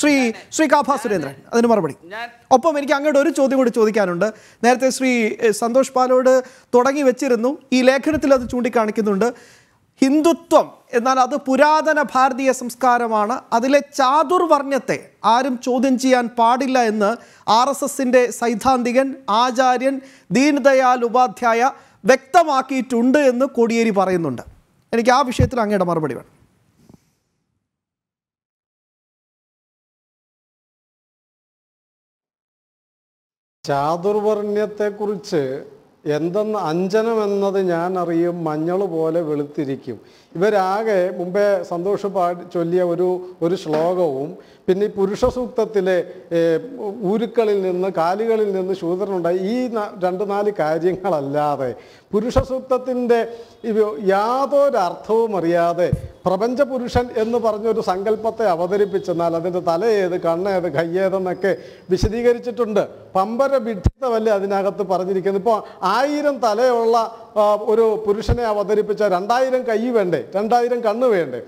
ശ്രീ ശ്രീ കാഫ സുരേന്ദ്രൻ അതിന് മറുപടി ഒപ്പം എനിക്ക് അങ്ങോട്ട് ഒരു ചോദ്യം കൂടി ചോദിക്കാനുണ്ട് നേരത്തെ ശ്രീ സന്തോഷ് പാലോട് തുടങ്ങി വെച്ചിരുന്നു ഈ ലേഖനത്തിൽ അത് ചൂണ്ടിക്കാണിക്കുന്നുണ്ട് ഹിന്ദുത്വം എന്നാൽ അത് പുരാതന ഭാരതീയ സംസ്കാരമാണ് അതിലെ ചാതുർവർണ്ണത്തെ ആരും ചോദ്യം ചെയ്യാൻ പാടില്ല എന്ന് ആർ എസ് എസിൻ്റെ സൈദ്ധാന്തികൻ ആചാര്യൻ ദീൻദയാൽ ഉപാധ്യായ വ്യക്തമാക്കിയിട്ടുണ്ട് എന്ന് കോടിയേരി പറയുന്നുണ്ട് എനിക്ക് ആ വിഷയത്തിൽ അങ്ങയുടെ മറുപടി വേണം ചാതുർവർണ്യത്തെക്കുറിച്ച് എന്തെന്ന് അഞ്ജനം എന്നത് ഞാൻ അറിയും മഞ്ഞൾ പോലെ വെളുത്തിരിക്കും ഇവരാകെ മുമ്പേ സന്തോഷ പാടി ചൊല്ലിയ ഒരു ഒരു ശ്ലോകവും പിന്നെ ഈ പുരുഷ സൂക്തത്തിലെ ഊരുക്കളിൽ നിന്ന് കാലുകളിൽ നിന്ന് ശൂദ്രനുണ്ടായി ഈ രണ്ട് നാല് കാര്യങ്ങളല്ലാതെ പുരുഷ സൂക്തത്തിൻ്റെ യാതൊരർത്ഥവും അറിയാതെ പ്രപഞ്ച പുരുഷൻ എന്ന് പറഞ്ഞൊരു സങ്കല്പത്തെ അവതരിപ്പിച്ചെന്നാൽ അതിൻ്റെ തലയേത് കണ്ണേത് കയ്യേതെന്നൊക്കെ വിശദീകരിച്ചിട്ടുണ്ട് പമ്പര വിഡിത്തമല്ലേ അതിനകത്ത് പറഞ്ഞിരിക്കുന്നത് ഇപ്പോൾ ആയിരം തലയുള്ള ഒരു പുരുഷനെ അവതരിപ്പിച്ച രണ്ടായിരം കൈ വേണ്ടേ രണ്ടായിരം കണ്ണ് വേണ്ടേ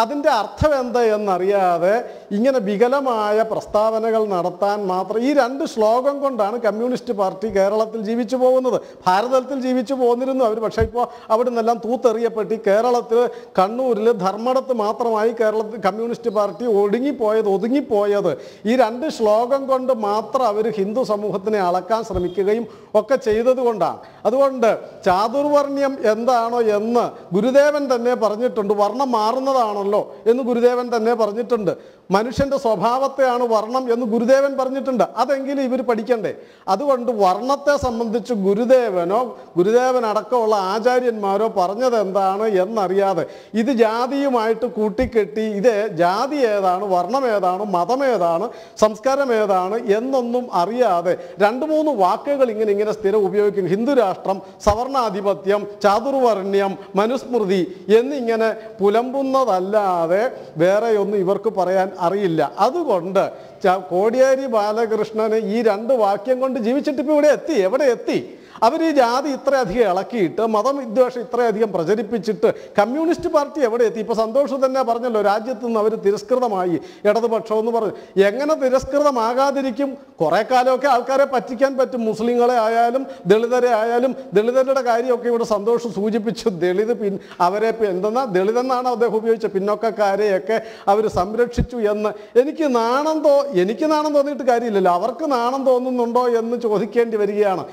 അതിൻ്റെ അർത്ഥം എന്താ എന്നറിയാതെ ഇങ്ങനെ വികലമായ പ്രസ്താവനകൾ നടത്താൻ മാത്രം ഈ രണ്ട് ശ്ലോകം കൊണ്ടാണ് കമ്മ്യൂണിസ്റ്റ് പാർട്ടി കേരളത്തിൽ ജീവിച്ചു പോകുന്നത് ഭാരതത്തിൽ ജീവിച്ചു പോന്നിരുന്നു അവർ പക്ഷേ ഇപ്പോൾ അവിടെ നിന്നെല്ലാം തൂത്തെറിയപ്പെട്ടി കേരളത്തിൽ കണ്ണൂരിൽ ധർമ്മടത്ത് മാത്രമായി കേരളത്തിൽ കമ്മ്യൂണിസ്റ്റ് പാർട്ടി ഒടുങ്ങിപ്പോയത് ഒതുങ്ങിപ്പോയത് ഈ രണ്ട് ശ്ലോകം കൊണ്ട് മാത്രം അവർ ഹിന്ദു സമൂഹത്തിനെ അളക്കാൻ ശ്രമിക്കുകയും ഒക്കെ ചെയ്തതുകൊണ്ടാണ് അതുകൊണ്ട് ചാതുർവർണ്ണ്യം എന്താണോ എന്ന് ഗുരുദേവൻ തന്നെ പറഞ്ഞിട്ടുണ്ട് വർണ്ണം മാറുന്നതാണോ ആണല്ലോ എന്ന് ഗുരുദേവൻ തന്നെ പറഞ്ഞിട്ടുണ്ട് മനുഷ്യന്റെ സ്വഭാവത്തെയാണ് വർണ്ണം എന്ന് ഗുരുദേവൻ പറഞ്ഞിട്ടുണ്ട് അതെങ്കിലും ഇവർ പഠിക്കണ്ടേ അതുകൊണ്ട് വർണ്ണത്തെ സംബന്ധിച്ച് ഗുരുദേവനോ ഗുരുദേവൻ അടക്കമുള്ള ആചാര്യന്മാരോ പറഞ്ഞത് എന്താണ് എന്നറിയാതെ ഇത് ജാതിയുമായിട്ട് കൂട്ടിക്കെട്ടി ഇത് ജാതി ഏതാണ് വർണ്ണം ഏതാണ് മതം ഏതാണ് സംസ്കാരം ഏതാണ് എന്നൊന്നും അറിയാതെ രണ്ട് മൂന്ന് വാക്കുകൾ ഇങ്ങനെ ഇങ്ങനെ സ്ഥിരം ഹിന്ദു രാഷ്ട്രം സവർണാധിപത്യം ചാതുർവർണ്ണ്യം മനുസ്മൃതി എന്നിങ്ങനെ പുലമ്പുന്നതല്ല അല്ലാതെ വേറെയൊന്നും ഇവർക്ക് പറയാൻ അറിയില്ല അതുകൊണ്ട് കോടിയേരി ബാലകൃഷ്ണന് ഈ രണ്ട് വാക്യം കൊണ്ട് ജീവിച്ചിട്ട് ഇപ്പോൾ ഇവിടെ എത്തി എവിടെ എത്തി അവർ ഈ ജാതി ഇത്രയധികം ഇളക്കിയിട്ട് മതവിദ്വേഷം ഇത്രയധികം പ്രചരിപ്പിച്ചിട്ട് കമ്മ്യൂണിസ്റ്റ് പാർട്ടി എവിടെ എത്തി ഇപ്പോൾ സന്തോഷം തന്നെ പറഞ്ഞല്ലോ രാജ്യത്ത് നിന്ന് അവർ തിരസ്കൃതമായി ഇടതുപക്ഷം എന്ന് പറഞ്ഞു എങ്ങനെ തിരസ്കൃതമാകാതിരിക്കും കുറേ കാലമൊക്കെ ആൾക്കാരെ പറ്റിക്കാൻ പറ്റും മുസ്ലിങ്ങളെ ആയാലും ദളിതരെ ആയാലും ദളിതരുടെ കാര്യമൊക്കെ ഇവിടെ സന്തോഷം സൂചിപ്പിച്ചു ദളിത് പിൻ അവരെ എന്തെന്നാ ദളിതെന്നാണ് അദ്ദേഹം ഉപയോഗിച്ചത് പിന്നോക്കക്കാരെയൊക്കെ അവർ സംരക്ഷിച്ചു എന്ന് എനിക്ക് നാണം തോ എനിക്ക് നാണം തോന്നിയിട്ട് കാര്യമില്ലല്ലോ അവർക്ക് നാണം തോന്നുന്നുണ്ടോ എന്ന് ചോദിക്കേണ്ടി വരികയാണ്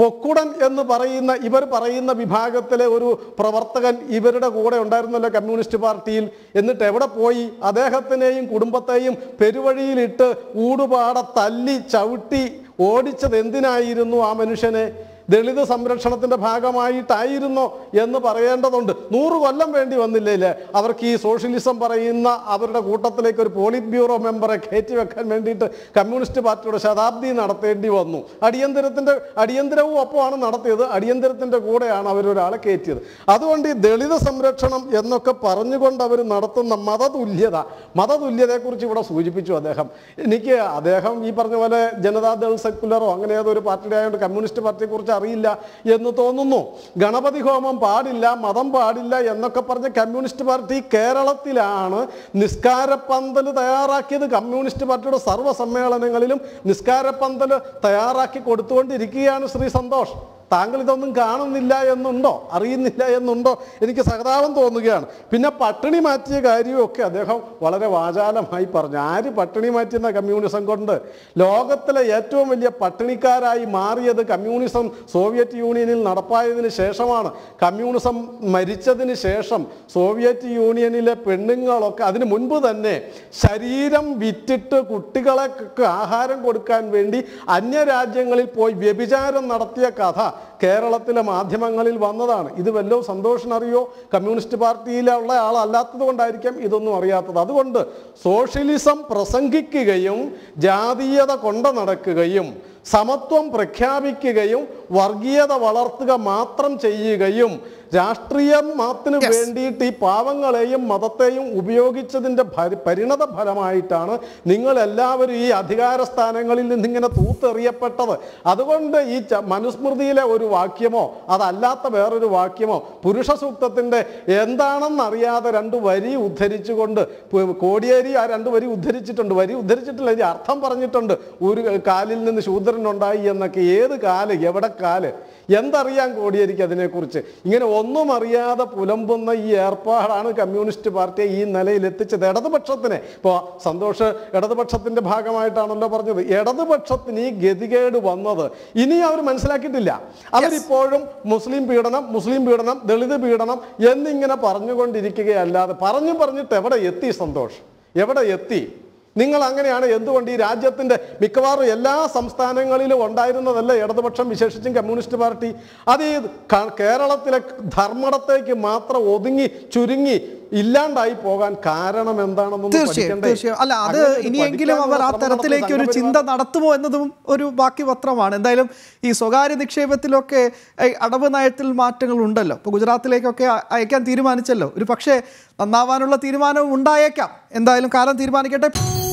പൊക്കുടൻ എന്ന് പറയുന്ന ഇവർ പറയുന്ന വിഭാഗത്തിലെ ഒരു പ്രവർത്തകൻ ഇവരുടെ കൂടെ ഉണ്ടായിരുന്നല്ലോ കമ്മ്യൂണിസ്റ്റ് പാർട്ടിയിൽ എന്നിട്ട് എവിടെ പോയി അദ്ദേഹത്തിനെയും കുടുംബത്തെയും പെരുവഴിയിലിട്ട് ഊടുപാടെ തല്ലി ചവിട്ടി ഓടിച്ചത് എന്തിനായിരുന്നു ആ മനുഷ്യനെ ദളിത് സംരക്ഷണത്തിൻ്റെ ഭാഗമായിട്ടായിരുന്നോ എന്ന് പറയേണ്ടതുണ്ട് നൂറ് കൊല്ലം വേണ്ടി വന്നില്ലേ അവർക്ക് ഈ സോഷ്യലിസം പറയുന്ന അവരുടെ കൂട്ടത്തിലേക്ക് ഒരു പോളിറ്റ് ബ്യൂറോ മെമ്പറെ വെക്കാൻ വേണ്ടിയിട്ട് കമ്മ്യൂണിസ്റ്റ് പാർട്ടിയുടെ ശതാബ്ദി നടത്തേണ്ടി വന്നു അടിയന്തരത്തിൻ്റെ അടിയന്തരവും ഒപ്പമാണ് നടത്തിയത് അടിയന്തരത്തിൻ്റെ കൂടെയാണ് അവരൊരാളെ കയറ്റിയത് അതുകൊണ്ട് ഈ ദളിത് സംരക്ഷണം എന്നൊക്കെ പറഞ്ഞുകൊണ്ട് അവർ നടത്തുന്ന മതതുല്യത മതതുല്യതയെക്കുറിച്ച് ഇവിടെ സൂചിപ്പിച്ചു അദ്ദേഹം എനിക്ക് അദ്ദേഹം ഈ പറഞ്ഞ പോലെ ജനതാദൾ സെക്കുലറോ അങ്ങനെ ഏതോ ഒരു പാർട്ടിയുടെ ആയതുകൊണ്ട് കമ്മ്യൂണിസ്റ്റ് പാർട്ടിയെക്കുറിച്ച് അറിയില്ല എന്ന് തോന്നുന്നു ഗണപതി ഹോമം പാടില്ല മതം പാടില്ല എന്നൊക്കെ പറഞ്ഞ കമ്മ്യൂണിസ്റ്റ് പാർട്ടി കേരളത്തിലാണ് നിസ്കാരപ്പന്തൽ തയ്യാറാക്കിയത് കമ്മ്യൂണിസ്റ്റ് പാർട്ടിയുടെ സർവ്വസമ്മേളനങ്ങളിലും സമ്മേളനങ്ങളിലും നിസ്കാരപ്പന്തൽ തയ്യാറാക്കി കൊടുത്തുകൊണ്ടിരിക്കുകയാണ് ശ്രീ സന്തോഷ് താങ്കൾ ഇതൊന്നും കാണുന്നില്ല എന്നുണ്ടോ അറിയുന്നില്ല എന്നുണ്ടോ എനിക്ക് സഹതാപം തോന്നുകയാണ് പിന്നെ പട്ടിണി മാറ്റിയ കാര്യമൊക്കെ അദ്ദേഹം വളരെ വാചാലമായി പറഞ്ഞു ആര് പട്ടിണി മാറ്റുന്ന കമ്മ്യൂണിസം കൊണ്ട് ലോകത്തിലെ ഏറ്റവും വലിയ പട്ടിണിക്കാരായി മാറിയത് കമ്മ്യൂണിസം സോവിയറ്റ് യൂണിയനിൽ നടപ്പായതിന് ശേഷമാണ് കമ്മ്യൂണിസം മരിച്ചതിന് ശേഷം സോവിയറ്റ് യൂണിയനിലെ പെണ്ണുങ്ങളൊക്കെ അതിന് മുൻപ് തന്നെ ശരീരം വിറ്റിട്ട് കുട്ടികളെ ആഹാരം കൊടുക്കാൻ വേണ്ടി അന്യരാജ്യങ്ങളിൽ പോയി വ്യഭിചാരം നടത്തിയ കഥ കേരളത്തിലെ മാധ്യമങ്ങളിൽ വന്നതാണ് ഇത് വല്ലോ സന്തോഷനറിയോ കമ്മ്യൂണിസ്റ്റ് പാർട്ടിയിലുള്ള ആളല്ലാത്തത് കൊണ്ടായിരിക്കാം ഇതൊന്നും അറിയാത്തത് അതുകൊണ്ട് സോഷ്യലിസം പ്രസംഗിക്കുകയും ജാതീയത കൊണ്ട നടക്കുകയും സമത്വം പ്രഖ്യാപിക്കുകയും വർഗീയത വളർത്തുക മാത്രം ചെയ്യുകയും രാഷ്ട്രീയം മാത്തിന് വേണ്ടിയിട്ട് ഈ പാവങ്ങളെയും മതത്തെയും ഉപയോഗിച്ചതിന്റെ പരിണത ഫലമായിട്ടാണ് നിങ്ങൾ എല്ലാവരും ഈ അധികാര സ്ഥാനങ്ങളിൽ ഇങ്ങനെ തൂത്തെറിയപ്പെട്ടത് അതുകൊണ്ട് ഈ മനുസ്മൃതിയിലെ ഒരു വാക്യമോ അതല്ലാത്ത വേറൊരു വാക്യമോ പുരുഷ സൂക്തത്തിന്റെ എന്താണെന്നറിയാതെ രണ്ട് വരി ഉദ്ധരിച്ചുകൊണ്ട് കോടിയേരി ആ രണ്ട് വരി ഉദ്ധരിച്ചിട്ടുണ്ട് വരി ഉദ്ധരിച്ചിട്ടില്ല അർത്ഥം പറഞ്ഞിട്ടുണ്ട് ഒരു കാലിൽ നിന്ന് ശൂദ്രനുണ്ടായി എന്നൊക്കെ ഏത് കാല് എവിടെ കാല് എന്തറിയാൻ കോടിയേരിക്ക് അതിനെക്കുറിച്ച് ഇങ്ങനെ ഒന്നും അറിയാതെ പുലമ്പുന്ന ഈ ഏർപ്പാടാണ് കമ്മ്യൂണിസ്റ്റ് പാർട്ടിയെ ഈ നിലയിൽ എത്തിച്ചത് ഇടതുപക്ഷത്തിനെ ഇപ്പോൾ സന്തോഷ് ഇടതുപക്ഷത്തിൻ്റെ ഭാഗമായിട്ടാണല്ലോ പറഞ്ഞത് ഇടതുപക്ഷത്തിന് ഈ ഗതികേട് വന്നത് ഇനി അവർ മനസ്സിലാക്കിയിട്ടില്ല അവരിപ്പോഴും മുസ്ലിം പീഡനം മുസ്ലിം പീഡനം ദളിത് പീഡനം എന്നിങ്ങനെ പറഞ്ഞുകൊണ്ടിരിക്കുകയല്ലാതെ പറഞ്ഞു പറഞ്ഞിട്ട് എവിടെ എത്തി സന്തോഷ് എവിടെ എത്തി നിങ്ങൾ അങ്ങനെയാണ് എന്തുകൊണ്ട് ഈ രാജ്യത്തിന്റെ മിക്കവാറും എല്ലാ സംസ്ഥാനങ്ങളിലും ഉണ്ടായിരുന്നതല്ല ഇടതുപക്ഷം വിശേഷിച്ചും കമ്മ്യൂണിസ്റ്റ് പാർട്ടി അത് ഈ കേരളത്തിലെ ധർമ്മടത്തേക്ക് മാത്രം ഒതുങ്ങി ചുരുങ്ങി ഇല്ലാണ്ടായി പോകാൻ കാരണം എന്താണെന്ന് തീർച്ചയായും തീർച്ചയായും അല്ല അത് ഇനിയെങ്കിലും അവർ ആ തരത്തിലേക്ക് ഒരു ചിന്ത നടത്തുമോ എന്നതും ഒരു ബാക്കി പത്രമാണ് എന്തായാലും ഈ സ്വകാര്യ നിക്ഷേപത്തിലൊക്കെ അടവ് നയത്തിൽ മാറ്റങ്ങൾ ഉണ്ടല്ലോ ഇപ്പോൾ ഗുജറാത്തിലേക്കൊക്കെ അയക്കാൻ തീരുമാനിച്ചല്ലോ ഒരു പക്ഷേ നന്നാവാനുള്ള തീരുമാനവും ഉണ്ടായേക്കാം എന്തായാലും കാലം തീരുമാനിക്കട്ടെ